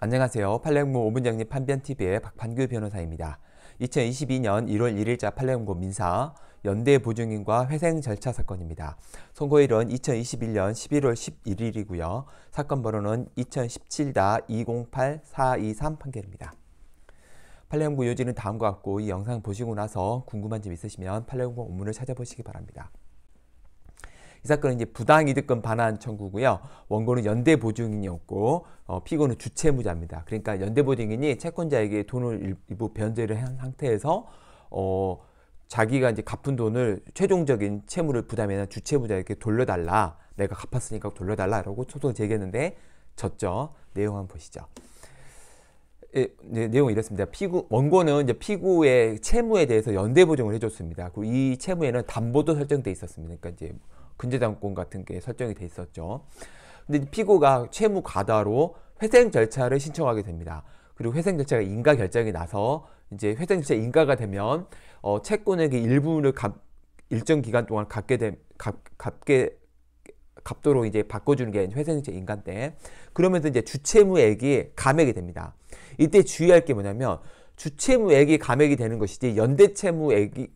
안녕하세요. 판례연구 5분 정리 판변TV의 박판규 변호사입니다. 2022년 1월 1일자 판례연구 민사 연대 보증인과 회생 절차 사건입니다. 선고일은 2021년 11월 11일이고요. 사건 번호는 2017-208423 판결입니다. 판례연구 요지는 다음과 같고 이 영상 보시고 나서 궁금한 점 있으시면 판례연구 원문을 찾아보시기 바랍니다. 이 사건은 이제 부당이득금 반환 청구고요. 원고는 연대보증인이었고 어, 피고는 주채무자입니다. 그러니까 연대보증인이 채권자에게 돈을 일부 변제를 한 상태에서 어, 자기가 이제 갚은 돈을 최종적인 채무를 부담해야 주채무자에게 돌려달라. 내가 갚았으니까 돌려달라라고 소송을 제기했는데 졌죠. 내용 한번 보시죠. 예, 네, 내용이 이렇습니다. 피고, 원고는 이제 피고의 채무에 대해서 연대 보증을 해줬습니다. 그리고 이 채무에는 담보도 설정돼 있었습니다. 그러니까 이제 근저당권 같은 게 설정이 돼 있었죠. 근데 피고가 채무 과다로 회생 절차를 신청하게 됩니다. 그리고 회생 절차가 인가 결정이 나서 이제 회생 절차 인가가 되면 어, 채권액의 일부를 갚, 일정 기간 동안 갚게 되, 갚, 게 갚도록 이제 바꿔주는 게 회생세 인가인 그러면서 이제 주채무액이 감액이 됩니다. 이때 주의할 게 뭐냐면 주채무액이 감액이 되는 것이지 연대채무액이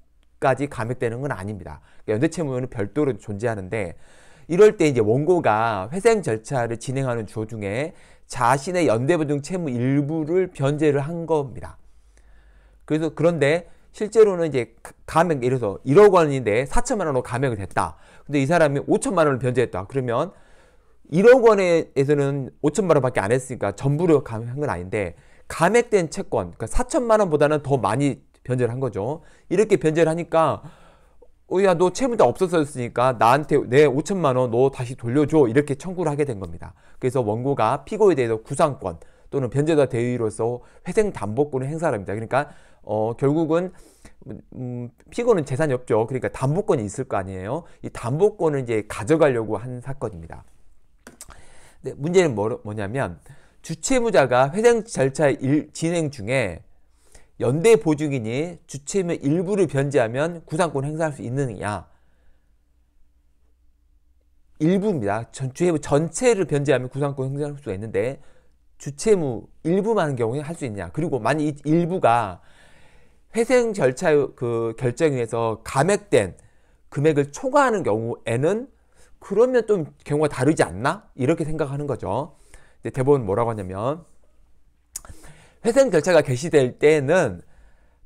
까지 감액되는 건 아닙니다. 그러니까 연대채무는 별도로 존재하는데 이럴 때 이제 원고가 회생 절차를 진행하는 도중에 자신의 연대보증 채무 일부를 변제를 한 겁니다. 그래서 그런데 실제로는 이제 감액 예를 들어서 1억 원인데 4천만 원으로 감액을 했다. 근데 이 사람이 5천만 원을 변제했다. 그러면 1억 원에서는 5천만 원밖에 안 했으니까 전부를 감액한 건 아닌데 감액된 채권, 그러니까 4천만 원보다는 더 많이 변제를 한 거죠. 이렇게 변제를 하니까 어, 야, 너 채무자 없었으니까 나한테 내 5천만 원 너 다시 돌려줘. 이렇게 청구를 하게 된 겁니다. 그래서 원고가 피고에 대해서 구상권 또는 변제자 대위로서 회생담보권을 행사 합니다. 그러니까 어, 결국은 음, 피고는 재산이 없죠. 그러니까 담보권이 있을 거 아니에요. 이 담보권을 이제 가져가려고 한 사건입니다. 네, 문제는 뭐, 뭐냐면 주채무자가 회생 절차 일, 진행 중에 연대 보증인이 주체임의 일부를 변제하면 구상권 행사할 수 있느냐? 일부입니다. 전주무 전체를 변제하면 구상권 행사할 수가 있는데 주채무 일부만 경우에 할 수 있냐? 그리고 만약 이 일부가 회생 절차 그 결정에서 의해 감액된 금액을 초과하는 경우에는 그러면 좀 경우가 다르지 않나? 이렇게 생각하는 거죠. 이제 대본 뭐라고 하냐면 회생 절차가 개시될 때는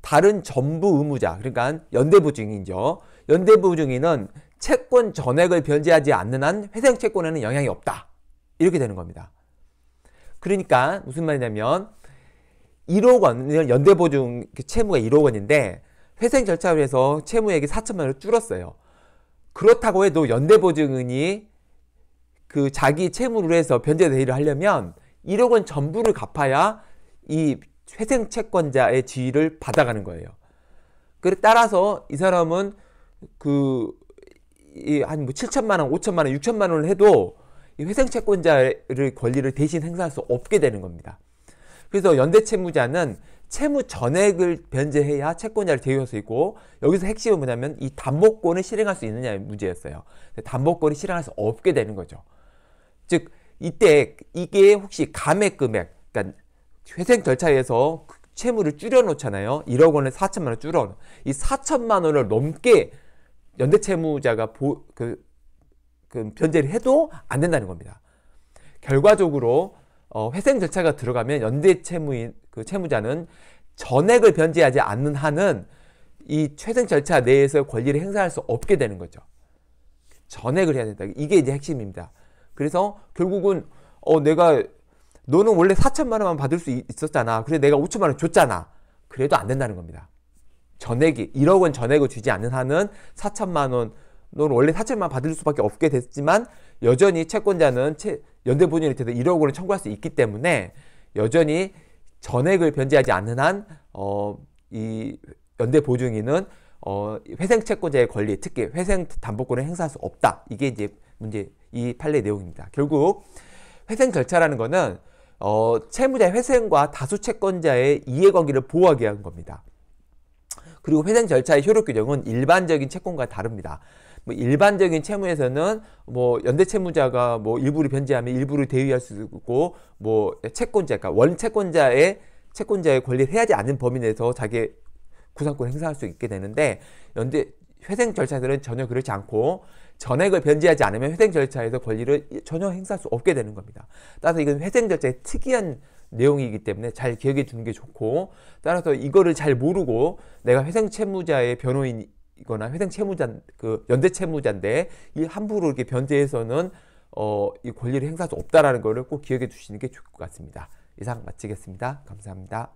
다른 전부 의무자, 그러니까 연대부 증인이죠. 연대부 증인은 채권 전액을 변제하지 않는 한 회생 채권에는 영향이 없다. 이렇게 되는 겁니다. 그러니까 무슨 말이냐면 1억 원 연대보증 그 채무가 1억 원인데 회생 절차로 해서 채무액이 4천만 원을 줄었어요. 그렇다고 해도 연대보증인이 그 자기 채무로 해서 변제 대의를 하려면 1억 원 전부를 갚아야 이 회생 채권자의 지위를 받아가는 거예요. 그래 따라서 이 사람은 그한뭐 7천만 원, 5천만 원, 6천만 원을 해도 이 회생 채권자의 권리를 대신 행사할 수 없게 되는 겁니다. 그래서 연대 채무자는 채무 전액을 변제해야 채권자를 대우할 수 있고 여기서 핵심은 뭐냐면 이 담보권을 실행할 수 있느냐의 문제였어요. 담보권을 실행할 수 없게 되는 거죠. 즉 이때 이게 혹시 감액 금액, 그러니까 회생 절차에서 채무를 줄여놓잖아요. 1억 원에 4천만 원 줄여. 이 4천만 원을 넘게 연대 채무자가 보, 그, 그 변제를 해도 안 된다는 겁니다. 결과적으로 어, 회생 절차가 들어가면 연대 채무인 그 채무자는 전액을 변제하지 않는 한은 이 회생 절차 내에서 권리를 행사할 수 없게 되는 거죠. 전액을 해야 된다. 이게 이제 핵심입니다. 그래서 결국은 어, 내가 너는 원래 4천만 원만 받을 수 있었잖아. 그래 내가 5천만 원 줬잖아. 그래도 안 된다는 겁니다. 전액이 1억 원 전액을 주지 않는 한은 4천만 원 너는 원래 4천만 원 받을 수밖에 없게 됐지만 여전히 채권자는 채, 연대 본인일때도 1억 원을 청구할 수 있기 때문에 여전히 전액을 변제하지 않는 한, 어, 이 연대 보증인은, 어, 회생 채권자의 권리, 특히 회생 담보권을 행사할 수 없다. 이게 이제 문제, 이 판례 내용입니다. 결국, 회생 절차라는 거는 어, 채무자의 회생과 다수 채권자의 이해관계를 보호하게 한 겁니다. 그리고 회생 절차의 효력 규정은 일반적인 채권과 다릅니다. 뭐 일반적인 채무에서는 뭐 연대 채무자가 뭐 일부를 변제하면 일부를 대위할 수 있고 뭐 채권자 그러니까 원 채권자의 채권자의 권리를 해야지 않는 범위 내에서 자기 구상권을 행사할 수 있게 되는데 연대 회생 절차들은 전혀 그렇지 않고 전액을 변제하지 않으면 회생 절차에서 권리를 전혀 행사할 수 없게 되는 겁니다. 따라서 이건 회생 절차의 특이한 내용이기 때문에 잘 기억해 두는 게 좋고 따라서 이거를 잘 모르고 내가 회생 채무자의 변호인이거나 회생 채무자 그 연대 채무자인데 이 함부로 이렇게 변제해서는 어, 이 권리를 행사할 수 없다라는 거를 꼭 기억해 두시는 게 좋을 것 같습니다. 이상 마치겠습니다. 감사합니다.